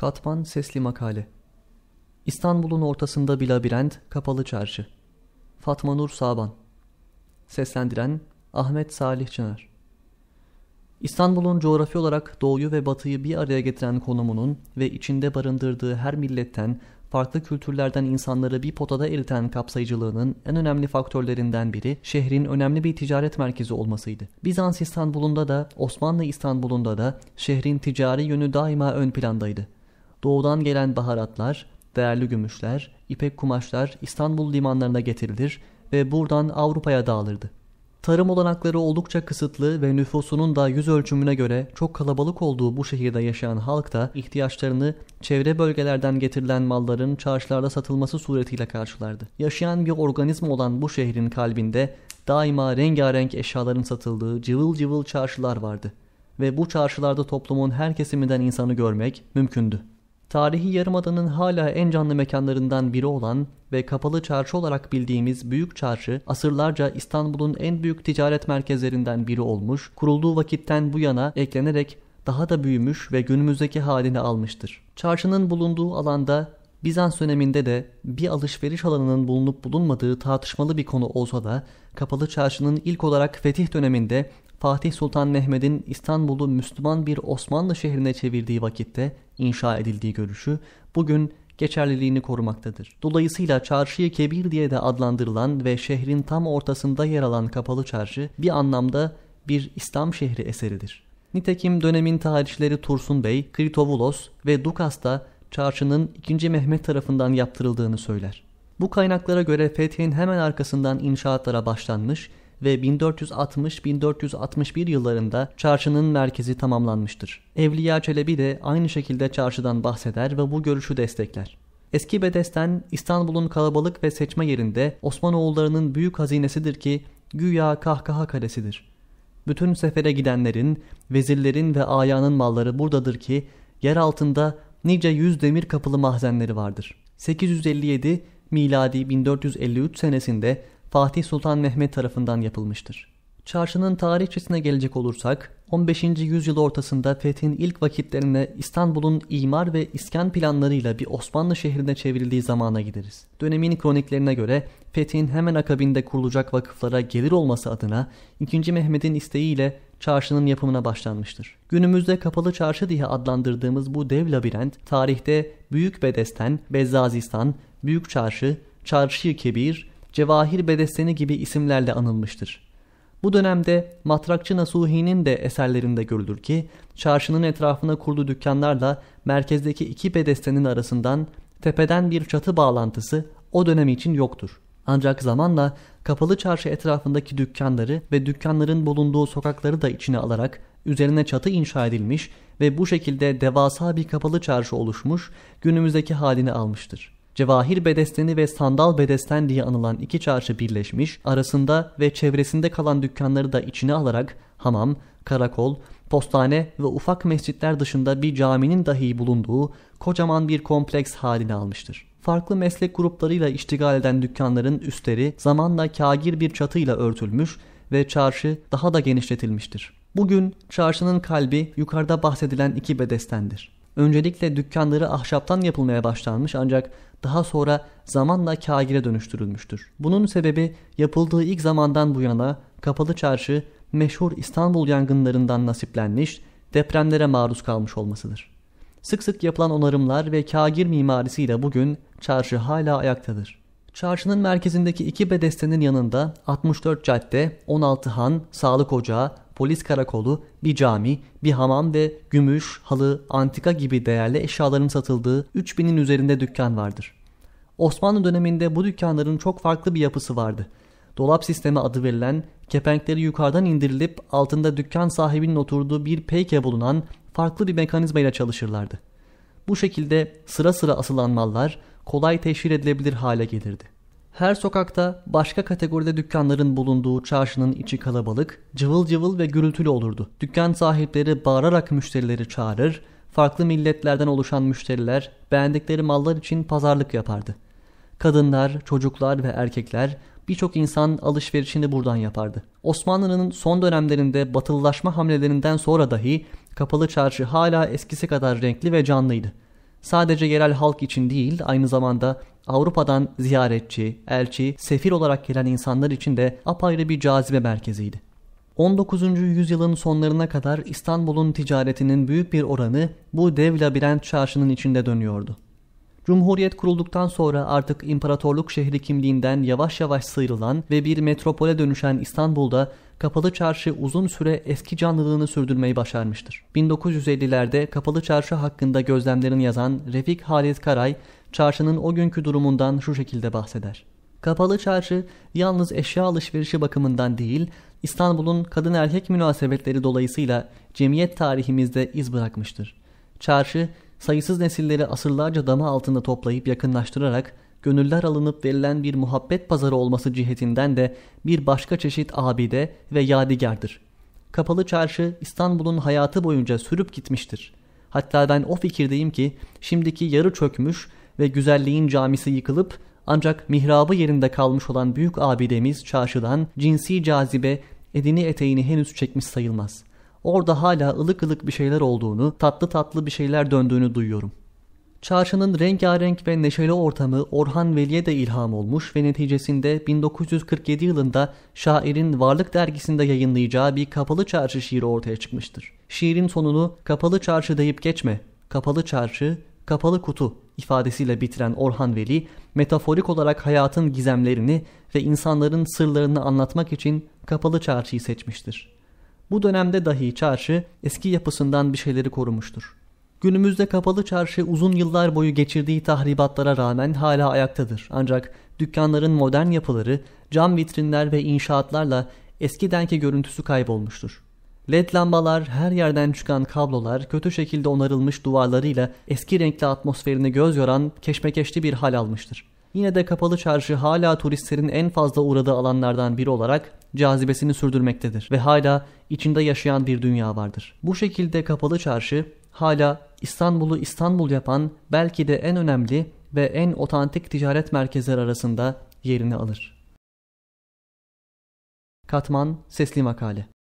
Katman Sesli Makale İstanbul'un ortasında bir labirent, kapalı çarşı. Fatma Nur Saban Seslendiren Ahmet Salih Çınar İstanbul'un coğrafi olarak doğuyu ve batıyı bir araya getiren konumunun ve içinde barındırdığı her milletten, farklı kültürlerden insanları bir potada eriten kapsayıcılığının en önemli faktörlerinden biri şehrin önemli bir ticaret merkezi olmasıydı. Bizans İstanbul'unda da Osmanlı İstanbul'unda da şehrin ticari yönü daima ön plandaydı doğudan gelen baharatlar, değerli gümüşler, ipek kumaşlar İstanbul limanlarına getirilir ve buradan Avrupa'ya dağılırdı. Tarım olanakları oldukça kısıtlı ve nüfusunun da yüz ölçümüne göre çok kalabalık olduğu bu şehirde yaşayan halk da ihtiyaçlarını çevre bölgelerden getirilen malların çarşılarda satılması suretiyle karşılardı. Yaşayan bir organizma olan bu şehrin kalbinde daima rengarenk eşyaların satıldığı cıvıl cıvıl çarşılar vardı ve bu çarşılarda toplumun her kesiminden insanı görmek mümkündü tarihi yarımadanın hala en canlı mekanlarından biri olan ve kapalı çarşı olarak bildiğimiz Büyük Çarşı asırlarca İstanbul'un en büyük ticaret merkezlerinden biri olmuş, kurulduğu vakitten bu yana eklenerek daha da büyümüş ve günümüzdeki halini almıştır. Çarşının bulunduğu alanda Bizans döneminde de bir alışveriş alanının bulunup bulunmadığı tartışmalı bir konu olsa da Kapalı Çarşı'nın ilk olarak fetih döneminde Fatih Sultan Mehmed'in İstanbul'u Müslüman bir Osmanlı şehrine çevirdiği vakitte inşa edildiği görüşü bugün geçerliliğini korumaktadır. Dolayısıyla Çarşıyı Kebir diye de adlandırılan ve şehrin tam ortasında yer alan Kapalı Çarşı bir anlamda bir İslam şehri eseridir. Nitekim dönemin tarihçileri Tursun Bey, Kritovulos ve Dukas da çarşının 2. Mehmet tarafından yaptırıldığını söyler. Bu kaynaklara göre fethin hemen arkasından inşaatlara başlanmış ve 1460-1461 yıllarında çarşının merkezi tamamlanmıştır. Evliya Çelebi de aynı şekilde çarşıdan bahseder ve bu görüşü destekler. Eski Bedesten İstanbul'un kalabalık ve seçme yerinde Osmanoğullarının büyük hazinesidir ki güya kahkaha kalesidir. Bütün sefere gidenlerin, vezirlerin ve ayağının malları buradadır ki yer altında nice yüz demir kapılı mahzenleri vardır. 857 miladi 1453 senesinde Fatih Sultan Mehmet tarafından yapılmıştır. Çarşının tarihçesine gelecek olursak 15. yüzyıl ortasında fethin ilk vakitlerine İstanbul'un imar ve iskan planlarıyla bir Osmanlı şehrine çevrildiği zamana gideriz. Dönemin kroniklerine göre fethin hemen akabinde kurulacak vakıflara gelir olması adına 2. Mehmet'in isteğiyle çarşının yapımına başlanmıştır. Günümüzde kapalı çarşı diye adlandırdığımız bu dev labirent tarihte Büyük Bedesten, Bezzazistan, Büyük Çarşı, Çarşı-ı Kebir, Cevahir Bedesteni gibi isimlerle anılmıştır. Bu dönemde Matrakçı Nasuhi'nin de eserlerinde görülür ki çarşının etrafına kurduğu dükkanlarla merkezdeki iki bedestenin arasından tepeden bir çatı bağlantısı o dönem için yoktur. Ancak zamanla kapalı çarşı etrafındaki dükkanları ve dükkanların bulunduğu sokakları da içine alarak üzerine çatı inşa edilmiş ve bu şekilde devasa bir kapalı çarşı oluşmuş, günümüzdeki halini almıştır. Cevahir Bedesteni ve Sandal Bedesten diye anılan iki çarşı birleşmiş, arasında ve çevresinde kalan dükkanları da içine alarak hamam, karakol, postane ve ufak mescitler dışında bir caminin dahi bulunduğu kocaman bir kompleks halini almıştır. Farklı meslek gruplarıyla iştigal eden dükkanların üstleri zamanla kagir bir çatıyla örtülmüş ve çarşı daha da genişletilmiştir. Bugün çarşının kalbi yukarıda bahsedilen iki bedestendir. Öncelikle dükkanları ahşaptan yapılmaya başlanmış ancak daha sonra zamanla kagire dönüştürülmüştür. Bunun sebebi yapıldığı ilk zamandan bu yana kapalı çarşı meşhur İstanbul yangınlarından nasiplenmiş, depremlere maruz kalmış olmasıdır. Sık sık yapılan onarımlar ve kagir mimarisiyle bugün çarşı hala ayaktadır. Çarşının merkezindeki iki bedestenin yanında 64 cadde, 16 han, sağlık ocağı, polis karakolu, bir cami, bir hamam ve gümüş, halı, antika gibi değerli eşyaların satıldığı 3000'in üzerinde dükkan vardır. Osmanlı döneminde bu dükkanların çok farklı bir yapısı vardı. Dolap sistemi adı verilen, kepenkleri yukarıdan indirilip altında dükkan sahibinin oturduğu bir peyke bulunan farklı bir mekanizmayla çalışırlardı. Bu şekilde sıra sıra asılan mallar kolay teşhir edilebilir hale gelirdi. Her sokakta başka kategoride dükkanların bulunduğu çarşının içi kalabalık, cıvıl cıvıl ve gürültülü olurdu. Dükkan sahipleri bağırarak müşterileri çağırır, farklı milletlerden oluşan müşteriler beğendikleri mallar için pazarlık yapardı. Kadınlar, çocuklar ve erkekler birçok insan alışverişini buradan yapardı. Osmanlı'nın son dönemlerinde batılılaşma hamlelerinden sonra dahi kapalı çarşı hala eskisi kadar renkli ve canlıydı sadece yerel halk için değil aynı zamanda Avrupa'dan ziyaretçi, elçi, sefir olarak gelen insanlar için de apayrı bir cazibe merkeziydi. 19. yüzyılın sonlarına kadar İstanbul'un ticaretinin büyük bir oranı bu dev labirent çarşının içinde dönüyordu. Cumhuriyet kurulduktan sonra artık imparatorluk şehri kimliğinden yavaş yavaş sıyrılan ve bir metropole dönüşen İstanbul'da Kapalı Çarşı uzun süre eski canlılığını sürdürmeyi başarmıştır. 1950'lerde Kapalı Çarşı hakkında gözlemlerini yazan Refik Halis Karay, çarşının o günkü durumundan şu şekilde bahseder. Kapalı çarşı yalnız eşya alışverişi bakımından değil, İstanbul'un kadın erkek münasebetleri dolayısıyla cemiyet tarihimizde iz bırakmıştır. Çarşı sayısız nesilleri asırlarca dama altında toplayıp yakınlaştırarak gönüller alınıp verilen bir muhabbet pazarı olması cihetinden de bir başka çeşit abide ve yadigardır. Kapalı çarşı İstanbul'un hayatı boyunca sürüp gitmiştir. Hatta ben o fikirdeyim ki şimdiki yarı çökmüş ve güzelliğin camisi yıkılıp ancak mihrabı yerinde kalmış olan büyük abidemiz çarşıdan cinsi cazibe edini eteğini henüz çekmiş sayılmaz. Orada hala ılık ılık bir şeyler olduğunu, tatlı tatlı bir şeyler döndüğünü duyuyorum. Çarşının rengarenk ve neşeli ortamı Orhan Veli'ye de ilham olmuş ve neticesinde 1947 yılında şairin Varlık dergisinde yayınlayacağı bir kapalı çarşı şiiri ortaya çıkmıştır. Şiirin sonunu kapalı çarşı deyip geçme, kapalı çarşı, kapalı kutu ifadesiyle bitiren Orhan Veli, metaforik olarak hayatın gizemlerini ve insanların sırlarını anlatmak için kapalı çarşıyı seçmiştir. Bu dönemde dahi çarşı eski yapısından bir şeyleri korumuştur. Günümüzde kapalı çarşı uzun yıllar boyu geçirdiği tahribatlara rağmen hala ayaktadır. Ancak dükkanların modern yapıları, cam vitrinler ve inşaatlarla eskidenki görüntüsü kaybolmuştur. LED lambalar, her yerden çıkan kablolar, kötü şekilde onarılmış duvarlarıyla eski renkli atmosferini göz yoran keşmekeşli bir hal almıştır yine de kapalı çarşı hala turistlerin en fazla uğradığı alanlardan biri olarak cazibesini sürdürmektedir ve hala içinde yaşayan bir dünya vardır. Bu şekilde kapalı çarşı hala İstanbul'u İstanbul yapan belki de en önemli ve en otantik ticaret merkezleri arasında yerini alır. Katman Sesli Makale